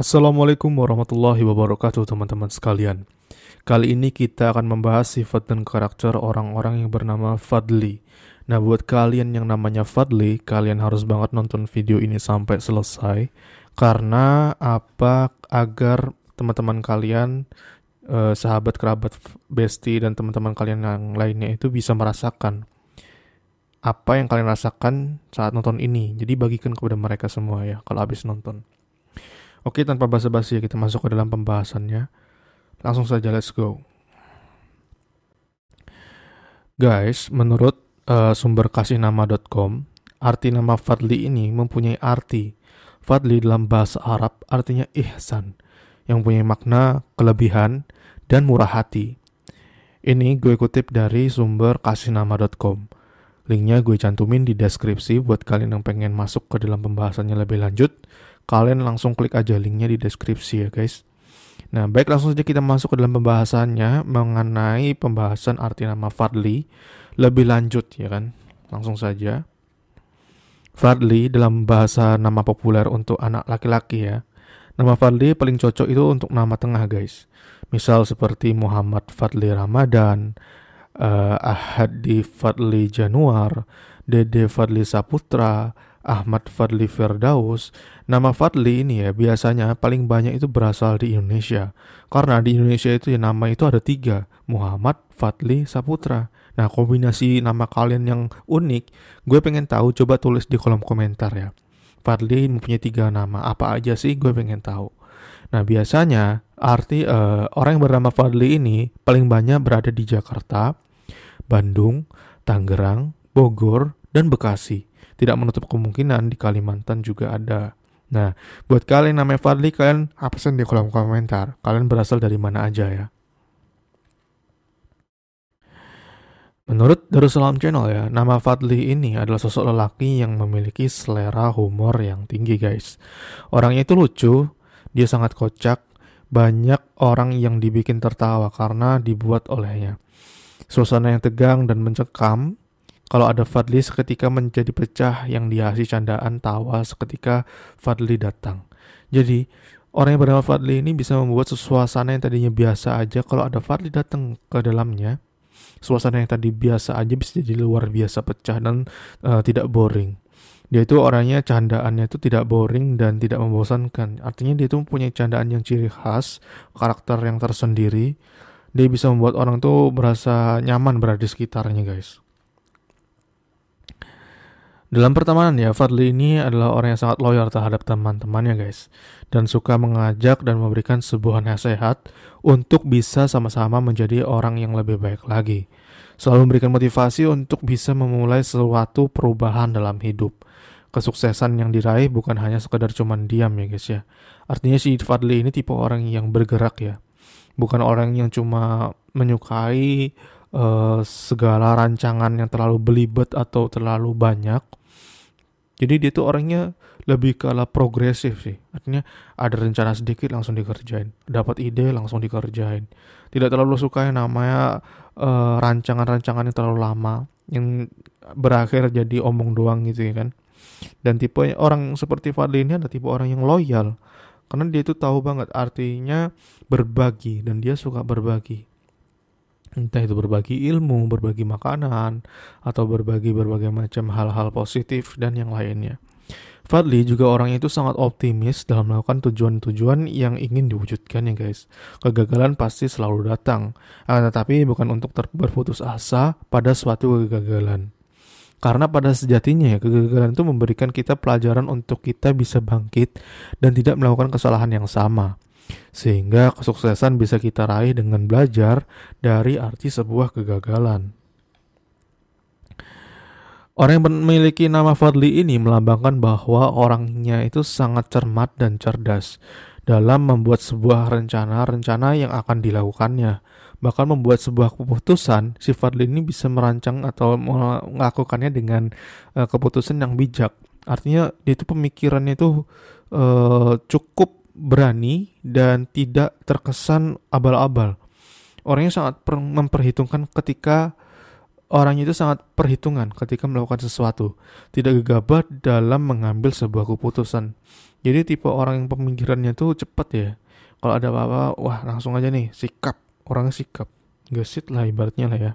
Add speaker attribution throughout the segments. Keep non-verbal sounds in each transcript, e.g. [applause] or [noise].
Speaker 1: Assalamualaikum warahmatullahi wabarakatuh teman-teman sekalian. Kali ini kita akan membahas sifat dan karakter orang-orang yang bernama Fadli. Nah buat kalian yang namanya Fadli, kalian harus banget nonton video ini sampai selesai. Karena apa agar teman-teman kalian, eh, sahabat kerabat Besti dan teman-teman kalian yang lainnya itu bisa merasakan apa yang kalian rasakan saat nonton ini. Jadi bagikan kepada mereka semua ya kalau habis nonton. Oke, tanpa basa-basi ya kita masuk ke dalam pembahasannya. Langsung saja let's go. Guys, menurut uh, eh, sumber kasinama.com, arti nama Fadli ini mempunyai arti. Fadli dalam bahasa Arab artinya ihsan, yang punya makna kelebihan dan murah hati. Ini gue kutip dari sumber kasinama.com. Linknya gue cantumin di deskripsi buat kalian yang pengen masuk ke dalam pembahasannya lebih lanjut kalian langsung klik aja linknya di deskripsi ya guys. Nah, baik langsung saja kita masuk ke dalam pembahasannya mengenai pembahasan arti nama Fadli lebih lanjut ya kan. Langsung saja. Fadli dalam bahasa nama populer untuk anak laki-laki ya. Nama Fadli paling cocok itu untuk nama tengah guys. Misal seperti Muhammad Fadli Ramadan, uh, Ahadi Fadli Januar, Dede Fadli Saputra, Ahmad Fadli Firdaus. Nama Fadli ini ya biasanya paling banyak itu berasal di Indonesia. Karena di Indonesia itu ya nama itu ada tiga, Muhammad, Fadli, Saputra. Nah kombinasi nama kalian yang unik, gue pengen tahu coba tulis di kolom komentar ya. Fadli mempunyai tiga nama, apa aja sih gue pengen tahu. Nah biasanya arti uh, orang yang bernama Fadli ini paling banyak berada di Jakarta, Bandung, Tangerang, Bogor, dan Bekasi tidak menutup kemungkinan di Kalimantan juga ada. Nah, buat kalian yang namanya Fadli, kalian absen di kolom komentar. Kalian berasal dari mana aja ya. Menurut Darussalam Channel ya, nama Fadli ini adalah sosok lelaki yang memiliki selera humor yang tinggi guys. Orangnya itu lucu, dia sangat kocak, banyak orang yang dibikin tertawa karena dibuat olehnya. Suasana yang tegang dan mencekam kalau ada Fadli seketika menjadi pecah yang dihasi candaan tawa seketika Fadli datang. Jadi, orang yang bernama Fadli ini bisa membuat suasana yang tadinya biasa aja kalau ada Fadli datang ke dalamnya. Suasana yang tadi biasa aja bisa jadi luar biasa pecah dan uh, tidak boring. Dia itu orangnya candaannya itu tidak boring dan tidak membosankan. Artinya dia itu punya candaan yang ciri khas, karakter yang tersendiri. Dia bisa membuat orang tuh merasa nyaman berada di sekitarnya, guys. Dalam pertemanan ya, Fadli ini adalah orang yang sangat loyal terhadap teman-temannya guys. Dan suka mengajak dan memberikan sebuah nasihat untuk bisa sama-sama menjadi orang yang lebih baik lagi. Selalu memberikan motivasi untuk bisa memulai sesuatu perubahan dalam hidup. Kesuksesan yang diraih bukan hanya sekedar cuman diam ya guys ya. Artinya si Fadli ini tipe orang yang bergerak ya. Bukan orang yang cuma menyukai uh, segala rancangan yang terlalu belibet atau terlalu banyak. Jadi dia tuh orangnya lebih kalah progresif sih. Artinya ada rencana sedikit langsung dikerjain, dapat ide langsung dikerjain. Tidak terlalu suka yang namanya uh, rancangan-rancangan yang terlalu lama yang berakhir jadi omong doang gitu ya kan. Dan tipe orang seperti Fadli ini adalah tipe orang yang loyal karena dia itu tahu banget artinya berbagi dan dia suka berbagi entah itu berbagi ilmu, berbagi makanan, atau berbagi berbagai macam hal-hal positif dan yang lainnya. Fadli juga orang itu sangat optimis dalam melakukan tujuan-tujuan yang ingin diwujudkan ya guys. Kegagalan pasti selalu datang, akan eh, tetapi bukan untuk ter- berputus asa pada suatu kegagalan. Karena pada sejatinya ya kegagalan itu memberikan kita pelajaran untuk kita bisa bangkit dan tidak melakukan kesalahan yang sama. Sehingga kesuksesan bisa kita raih dengan belajar dari arti sebuah kegagalan. Orang yang memiliki nama Fadli ini melambangkan bahwa orangnya itu sangat cermat dan cerdas dalam membuat sebuah rencana-rencana yang akan dilakukannya. Bahkan membuat sebuah keputusan, si Fadli ini bisa merancang atau melakukannya dengan uh, keputusan yang bijak. Artinya dia itu pemikirannya itu uh, cukup berani dan tidak terkesan abal-abal. Orangnya sangat memperhitungkan ketika orangnya itu sangat perhitungan ketika melakukan sesuatu, tidak gegabah dalam mengambil sebuah keputusan. Jadi tipe orang yang pemikirannya tuh cepat ya. Kalau ada apa-apa, wah langsung aja nih, sikap. Orangnya sikap. Gesit lah ibaratnya lah ya.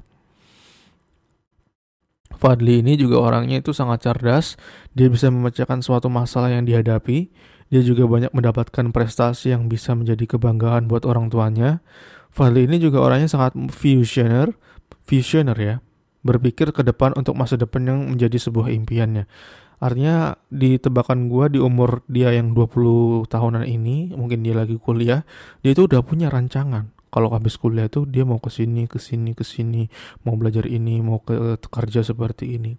Speaker 1: Fadli ini juga orangnya itu sangat cerdas, dia bisa memecahkan suatu masalah yang dihadapi, dia juga banyak mendapatkan prestasi yang bisa menjadi kebanggaan buat orang tuanya. Fadli ini juga orangnya sangat visioner, visioner ya, berpikir ke depan untuk masa depan yang menjadi sebuah impiannya. Artinya di tebakan gue di umur dia yang 20 tahunan ini, mungkin dia lagi kuliah, dia itu udah punya rancangan kalau habis kuliah tuh dia mau ke sini ke sini ke sini mau belajar ini mau ke kerja seperti ini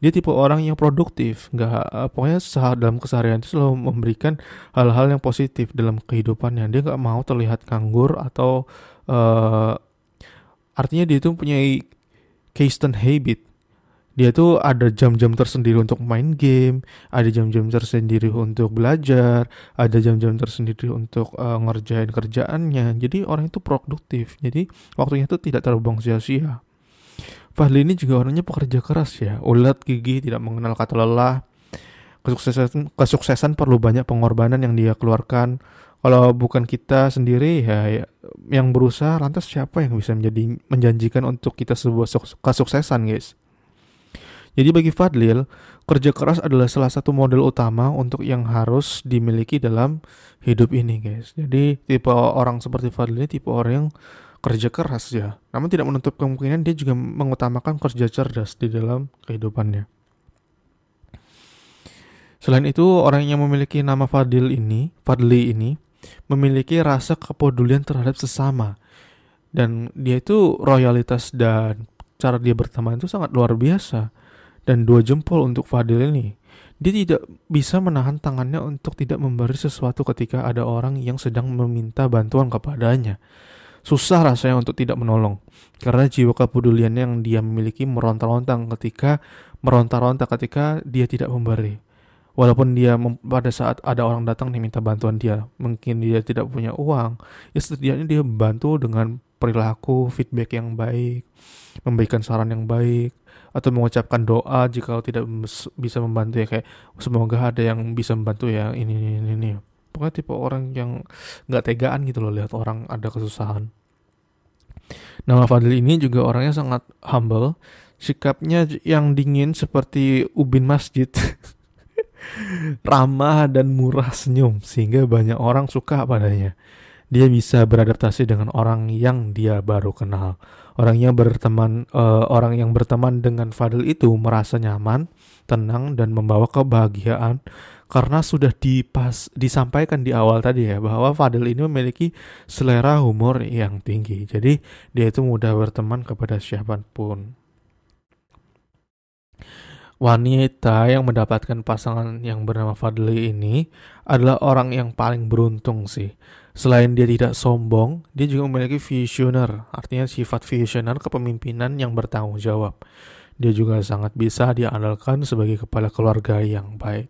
Speaker 1: dia tipe orang yang produktif nggak eh, pokoknya dalam keseharian itu selalu memberikan hal-hal yang positif dalam kehidupannya dia nggak mau terlihat nganggur atau uh, artinya dia itu punya keystone habit dia tuh ada jam-jam tersendiri untuk main game, ada jam-jam tersendiri untuk belajar, ada jam-jam tersendiri untuk uh, ngerjain kerjaannya. Jadi orang itu produktif. Jadi waktunya itu tidak terbuang sia-sia. Fadli ini juga orangnya pekerja keras ya, Ulat gigi, tidak mengenal kata lelah. Kesuksesan, kesuksesan perlu banyak pengorbanan yang dia keluarkan. Kalau bukan kita sendiri ya, ya yang berusaha, lantas siapa yang bisa menjadi menjanjikan untuk kita sebuah kesuksesan, guys? Jadi bagi Fadlil, kerja keras adalah salah satu model utama untuk yang harus dimiliki dalam hidup ini, guys. Jadi tipe orang seperti Fadlil ini tipe orang yang kerja keras ya. Namun tidak menutup kemungkinan dia juga mengutamakan kerja cerdas di dalam kehidupannya. Selain itu, orang yang memiliki nama Fadil ini, Fadli ini, memiliki rasa kepedulian terhadap sesama. Dan dia itu royalitas dan cara dia berteman itu sangat luar biasa dan dua jempol untuk Fadil ini. Dia tidak bisa menahan tangannya untuk tidak memberi sesuatu ketika ada orang yang sedang meminta bantuan kepadanya. Susah rasanya untuk tidak menolong, karena jiwa kepeduliannya yang dia miliki meronta-ronta ketika meronta-ronta ketika dia tidak memberi. Walaupun dia pada saat ada orang datang nih minta bantuan dia, mungkin dia tidak punya uang, ya setidaknya dia bantu dengan perilaku, feedback yang baik, memberikan saran yang baik, atau mengucapkan doa jika tidak bisa membantu ya kayak semoga ada yang bisa membantu ya ini ini ini, ini. pokoknya tipe orang yang nggak tegaan gitu loh lihat orang ada kesusahan Nama Fadil ini juga orangnya sangat humble, sikapnya yang dingin seperti ubin masjid. [laughs] Ramah dan murah senyum sehingga banyak orang suka padanya dia bisa beradaptasi dengan orang yang dia baru kenal. Orang yang berteman uh, orang yang berteman dengan Fadil itu merasa nyaman, tenang dan membawa kebahagiaan karena sudah dipas disampaikan di awal tadi ya bahwa Fadil ini memiliki selera humor yang tinggi. Jadi dia itu mudah berteman kepada siapapun. Wanita yang mendapatkan pasangan yang bernama Fadli ini adalah orang yang paling beruntung sih. Selain dia tidak sombong, dia juga memiliki visioner, artinya sifat visioner kepemimpinan yang bertanggung jawab. Dia juga sangat bisa diandalkan sebagai kepala keluarga yang baik.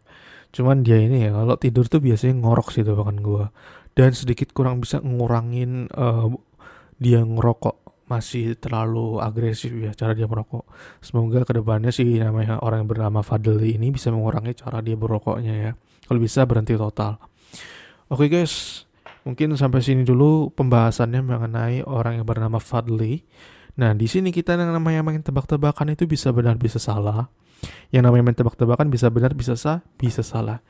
Speaker 1: Cuman dia ini ya, kalau tidur tuh biasanya ngorok sih tuh bahkan gue. Dan sedikit kurang bisa ngurangin uh, dia ngerokok masih terlalu agresif ya cara dia merokok. Semoga kedepannya sih namanya orang yang bernama Fadli ini bisa mengurangi cara dia merokoknya ya. Kalau bisa berhenti total. Oke guys, mungkin sampai sini dulu pembahasannya mengenai orang yang bernama Fadli. Nah, di sini kita yang namanya main tebak-tebakan itu bisa benar bisa salah. Yang namanya main tebak-tebakan bisa benar bisa sah, bisa salah.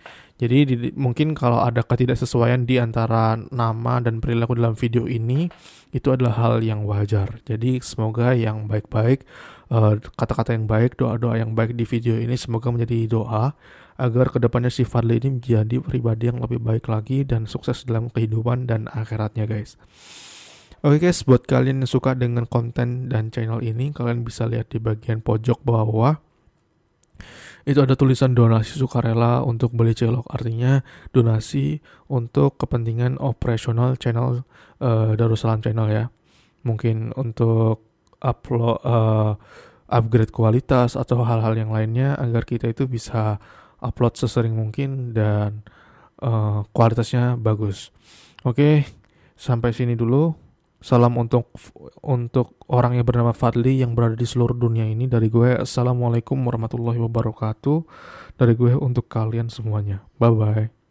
Speaker 1: Jadi di, mungkin kalau ada ketidaksesuaian di antara nama dan perilaku dalam video ini, itu adalah hal yang wajar. Jadi semoga yang baik-baik, eh, kata-kata yang baik, doa-doa yang baik di video ini semoga menjadi doa agar kedepannya si Fadli ini menjadi pribadi yang lebih baik lagi dan sukses dalam kehidupan dan akhiratnya guys. Oke okay guys, buat kalian yang suka dengan konten dan channel ini, kalian bisa lihat di bagian pojok bawah. Itu ada tulisan donasi sukarela untuk beli celok, artinya donasi untuk kepentingan operasional channel uh, Darussalam channel ya. Mungkin untuk upload uh, eh, upgrade kualitas atau hal-hal yang lainnya agar kita itu bisa upload sesering mungkin dan uh, kualitasnya bagus. Oke, okay, sampai sini dulu Salam untuk untuk orang yang bernama Fadli yang berada di seluruh dunia ini dari gue. Assalamualaikum warahmatullahi wabarakatuh. Dari gue untuk kalian semuanya. Bye bye.